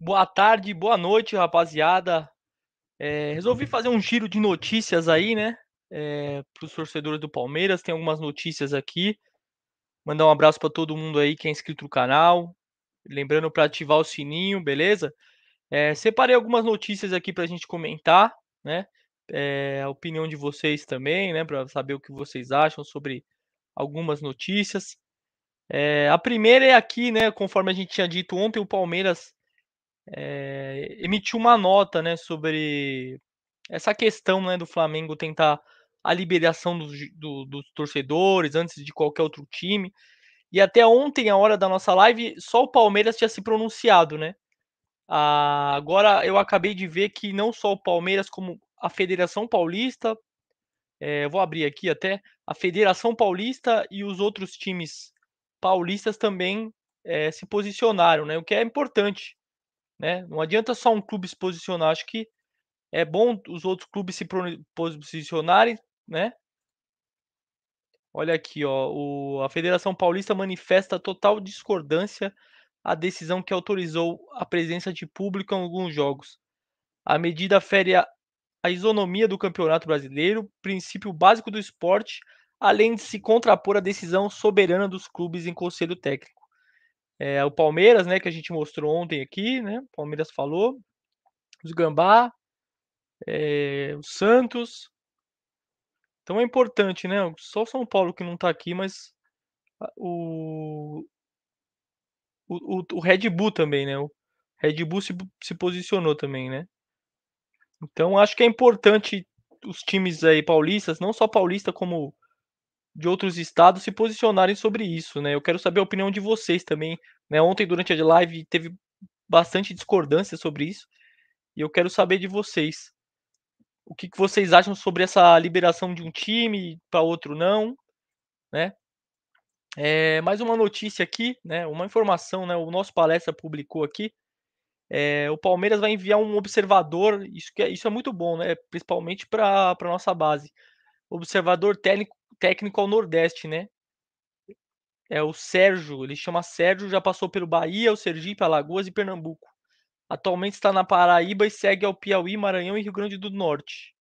Boa tarde, boa noite, rapaziada. É, resolvi uhum. fazer um giro de notícias aí, né? É, para os torcedores do Palmeiras, tem algumas notícias aqui. Mandar um abraço para todo mundo aí que é inscrito no canal. Lembrando para ativar o sininho, beleza? É, separei algumas notícias aqui para a gente comentar, né? É, a opinião de vocês também, né? Para saber o que vocês acham sobre algumas notícias. É, a primeira é aqui, né? Conforme a gente tinha dito ontem, o Palmeiras é, emitiu uma nota né, sobre essa questão né, do Flamengo tentar a liberação dos, do, dos torcedores antes de qualquer outro time. E até ontem, a hora da nossa live, só o Palmeiras tinha se pronunciado, né? Ah, agora eu acabei de ver que não só o Palmeiras, como a Federação Paulista, é, vou abrir aqui até, a Federação Paulista e os outros times paulistas também é, se posicionaram, né? O que é importante né? Não adianta só um clube se posicionar. Acho que é bom os outros clubes se posicionarem, né? Olha aqui, ó, o, a Federação Paulista manifesta total discordância à decisão que autorizou a presença de público em alguns jogos. A medida fere a, a isonomia do Campeonato Brasileiro, princípio básico do esporte, além de se contrapor à decisão soberana dos clubes em conselho técnico. É, o Palmeiras, né, que a gente mostrou ontem aqui, né? O Palmeiras falou. Os Gambá, é, o Santos. Então é importante, né? Só o São Paulo que não está aqui, mas o, o, o, Red Bull também, né? O Red Bull se, se posicionou também, né? Então acho que é importante os times aí paulistas, não só paulista como de outros estados se posicionarem sobre isso, né? Eu quero saber a opinião de vocês também. Né? Ontem, durante a live, teve bastante discordância sobre isso. E eu quero saber de vocês. O que, que vocês acham sobre essa liberação de um time para outro não, né? É, mais uma notícia aqui, né? Uma informação, né? O nosso palestra publicou aqui. É, o Palmeiras vai enviar um observador, isso, que, é, isso é muito bom, né? Principalmente para a nossa base. Observador técnico, técnico ao Nordeste, né? É o Sérgio, ele chama Sérgio, já passou pelo Bahia, o Sergipe, Alagoas e Pernambuco. Atualmente está na Paraíba e segue ao Piauí, Maranhão e Rio Grande do Norte.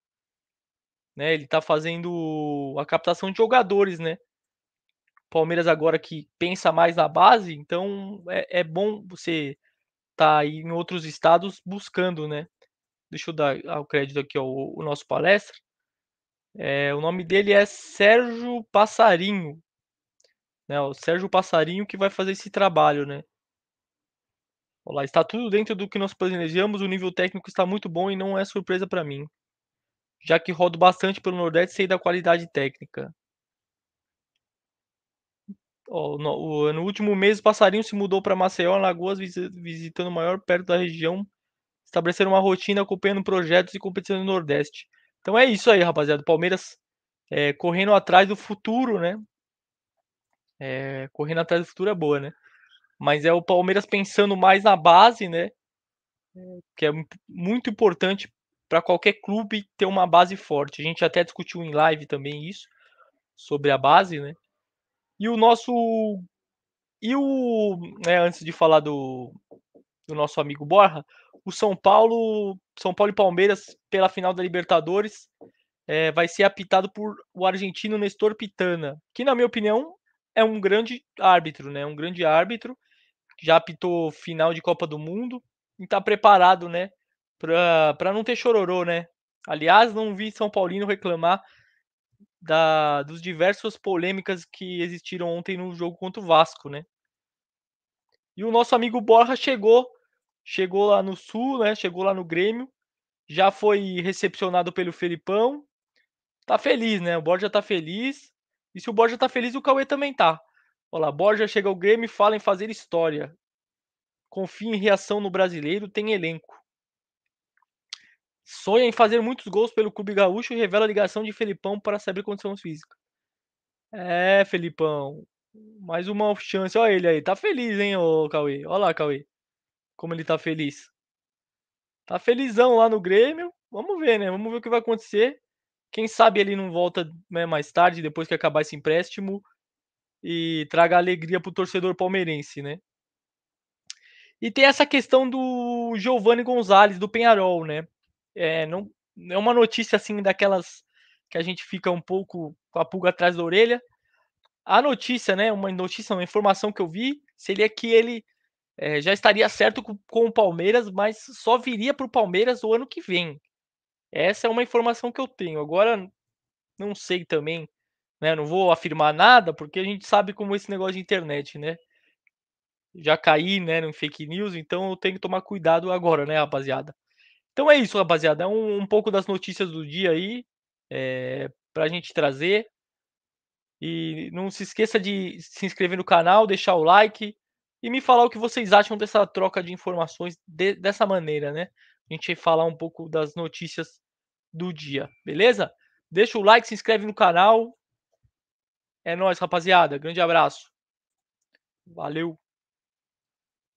Né, ele está fazendo a captação de jogadores, né? Palmeiras agora que pensa mais na base, então é, é bom você tá aí em outros estados buscando, né? Deixa eu dar o crédito aqui ao, ao nosso palestra. É, o nome dele é Sérgio Passarinho. Né, o Sérgio Passarinho que vai fazer esse trabalho, né? Olá, está tudo dentro do que nós planejamos, o nível técnico está muito bom e não é surpresa para mim. Já que rodo bastante pelo Nordeste, sei da qualidade técnica. no, no, último mês, o passarinho se mudou para Maceió, Lagoas, visitando o maior perto da região, estabeleceram uma rotina acompanhando projetos e competições no Nordeste. Então é isso aí, rapaziada. O Palmeiras é, correndo atrás do futuro, né? É, correndo atrás do futuro é boa, né? Mas é o Palmeiras pensando mais na base, né? É, que é muito importante para qualquer clube ter uma base forte. A gente até discutiu em live também isso sobre a base, né? E o nosso e o né, antes de falar do do nosso amigo Borra, o São Paulo, São Paulo e Palmeiras pela final da Libertadores é, vai ser apitado por o argentino Nestor Pitana, que na minha opinião é um grande árbitro, né? Um grande árbitro, já apitou final de Copa do Mundo e está preparado, né? Para não ter chororô, né? Aliás, não vi São Paulino reclamar da, dos diversas polêmicas que existiram ontem no jogo contra o Vasco, né? E o nosso amigo Borja chegou chegou lá no Sul, né? Chegou lá no Grêmio, já foi recepcionado pelo Felipão. Tá feliz, né? O Borja tá feliz. E se o Borja tá feliz, o Cauê também tá. Olha lá, Borja chega ao Grêmio e fala em fazer história. Confia em reação no brasileiro, tem elenco. Sonha em fazer muitos gols pelo Clube Gaúcho e revela a ligação de Felipão para saber condições físicas É, Felipão. Mais uma chance. Olha ele aí. Tá feliz, hein, ô Cauê? Olha lá, Cauê como ele tá feliz. Tá felizão lá no Grêmio. Vamos ver, né? Vamos ver o que vai acontecer. Quem sabe ele não volta né, mais tarde, depois que acabar esse empréstimo, e traga alegria pro torcedor palmeirense, né? E tem essa questão do Giovanni Gonzalez, do Penharol, né? É, não, é uma notícia assim daquelas que a gente fica um pouco com a pulga atrás da orelha. A notícia, né? Uma notícia, uma informação que eu vi seria que ele é, já estaria certo com, com o Palmeiras, mas só viria para o Palmeiras o ano que vem. Essa é uma informação que eu tenho. Agora, não sei também, né? Não vou afirmar nada, porque a gente sabe como é esse negócio de internet, né? Já caí, né, no fake news, então eu tenho que tomar cuidado agora, né, rapaziada? Então é isso, rapaziada. É um, um pouco das notícias do dia aí, é, a gente trazer. E não se esqueça de se inscrever no canal, deixar o like, e me falar o que vocês acham dessa troca de informações de, dessa maneira, né? A gente falar um pouco das notícias do dia, beleza? Deixa o like, se inscreve no canal. É nós, rapaziada. Grande abraço. Valeu.